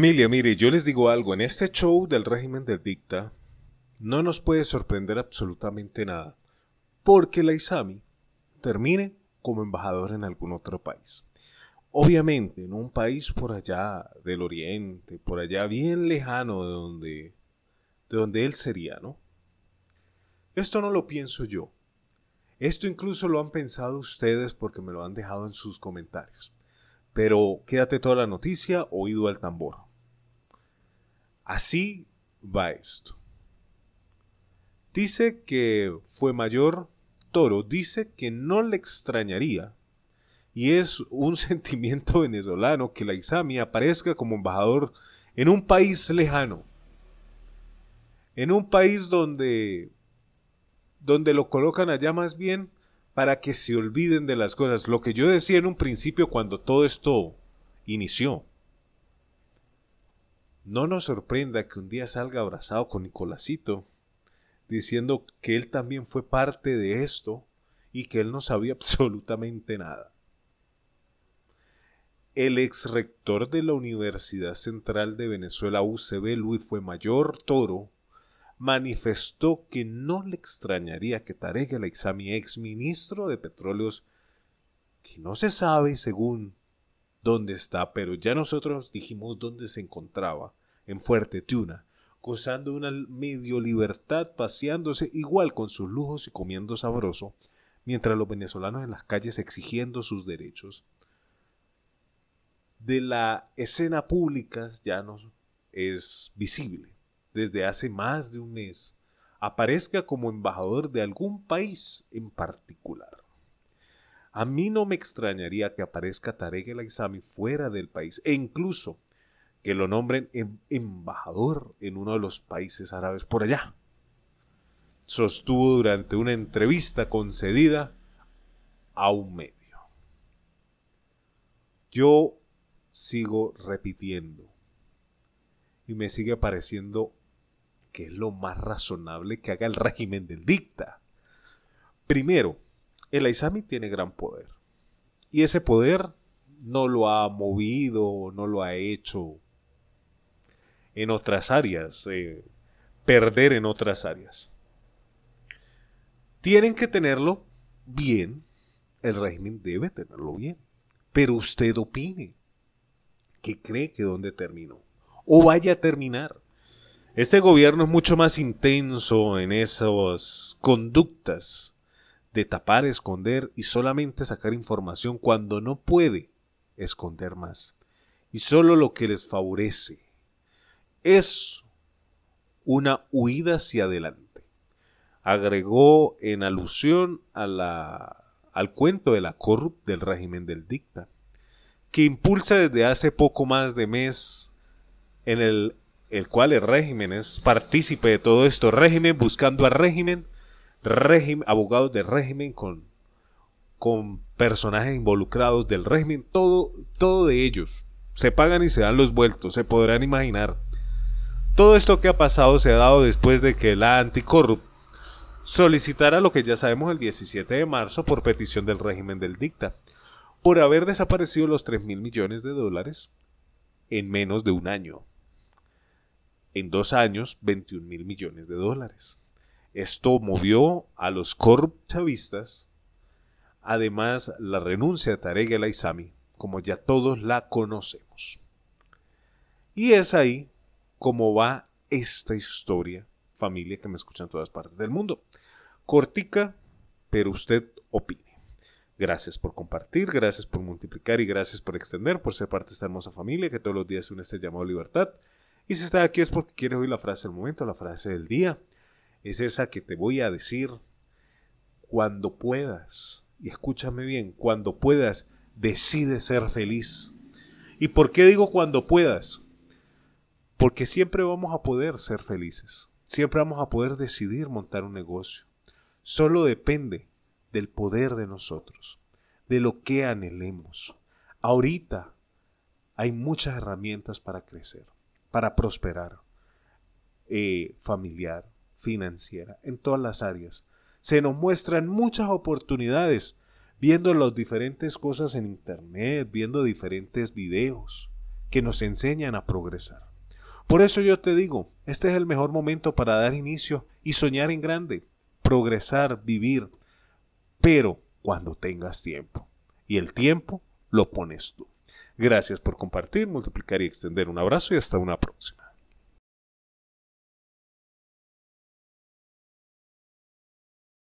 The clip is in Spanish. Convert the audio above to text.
Emilia, mire, yo les digo algo, en este show del régimen del dicta no nos puede sorprender absolutamente nada, porque la ISAMI termine como embajador en algún otro país. Obviamente, en un país por allá del oriente, por allá bien lejano de donde, de donde él sería, ¿no? Esto no lo pienso yo. Esto incluso lo han pensado ustedes porque me lo han dejado en sus comentarios. Pero quédate toda la noticia, oído al tambor. Así va esto. Dice que fue mayor Toro, dice que no le extrañaría, y es un sentimiento venezolano que la Isami aparezca como embajador en un país lejano, en un país donde, donde lo colocan allá más bien para que se olviden de las cosas. Lo que yo decía en un principio cuando todo esto inició. No nos sorprenda que un día salga abrazado con Nicolásito, diciendo que él también fue parte de esto y que él no sabía absolutamente nada. El ex rector de la Universidad Central de Venezuela UCB, Luis Fue Mayor Toro, manifestó que no le extrañaría que Tarek el exami ex ministro de Petróleos, que no se sabe según dónde está, pero ya nosotros dijimos dónde se encontraba, en Fuerte Tuna, gozando de una medio libertad, paseándose igual con sus lujos y comiendo sabroso, mientras los venezolanos en las calles exigiendo sus derechos. De la escena pública ya no es visible. Desde hace más de un mes, aparezca como embajador de algún país en particular. A mí no me extrañaría que aparezca Tarek El Aizami fuera del país e incluso que lo nombren em, embajador en uno de los países árabes por allá. Sostuvo durante una entrevista concedida a un medio. Yo sigo repitiendo y me sigue pareciendo que es lo más razonable que haga el régimen del dicta. Primero, el Aizami tiene gran poder. Y ese poder no lo ha movido, no lo ha hecho en otras áreas, eh, perder en otras áreas. Tienen que tenerlo bien, el régimen debe tenerlo bien, pero usted opine que cree que dónde terminó o vaya a terminar. Este gobierno es mucho más intenso en esas conductas de tapar, esconder y solamente sacar información cuando no puede esconder más. Y solo lo que les favorece es una huida hacia adelante. Agregó en alusión a la, al cuento de la corrupción del régimen del dicta, que impulsa desde hace poco más de mes en el, el cual el régimen es partícipe de todo esto, régimen buscando al régimen abogados del régimen, con, con personajes involucrados del régimen, todo, todo de ellos. Se pagan y se dan los vueltos, se podrán imaginar. Todo esto que ha pasado se ha dado después de que la anticorrup solicitara lo que ya sabemos el 17 de marzo por petición del régimen del dicta, por haber desaparecido los 3 mil millones de dólares en menos de un año. En dos años, 21 mil millones de dólares. Esto movió a los chavistas. Además, la renuncia de Tarek el Aizami, como ya todos la conocemos. Y es ahí como va esta historia, familia que me escucha en todas partes del mundo. Cortica, pero usted opine. Gracias por compartir, gracias por multiplicar y gracias por extender, por ser parte de esta hermosa familia que todos los días une este llamado libertad. Y si está aquí es porque quiere oír la frase del momento, la frase del día es esa que te voy a decir cuando puedas, y escúchame bien, cuando puedas, decide ser feliz. ¿Y por qué digo cuando puedas? Porque siempre vamos a poder ser felices, siempre vamos a poder decidir montar un negocio. Solo depende del poder de nosotros, de lo que anhelemos. Ahorita hay muchas herramientas para crecer, para prosperar, eh, familiar, financiera, en todas las áreas. Se nos muestran muchas oportunidades viendo las diferentes cosas en Internet, viendo diferentes videos que nos enseñan a progresar. Por eso yo te digo, este es el mejor momento para dar inicio y soñar en grande, progresar, vivir, pero cuando tengas tiempo. Y el tiempo lo pones tú. Gracias por compartir, multiplicar y extender. Un abrazo y hasta una próxima.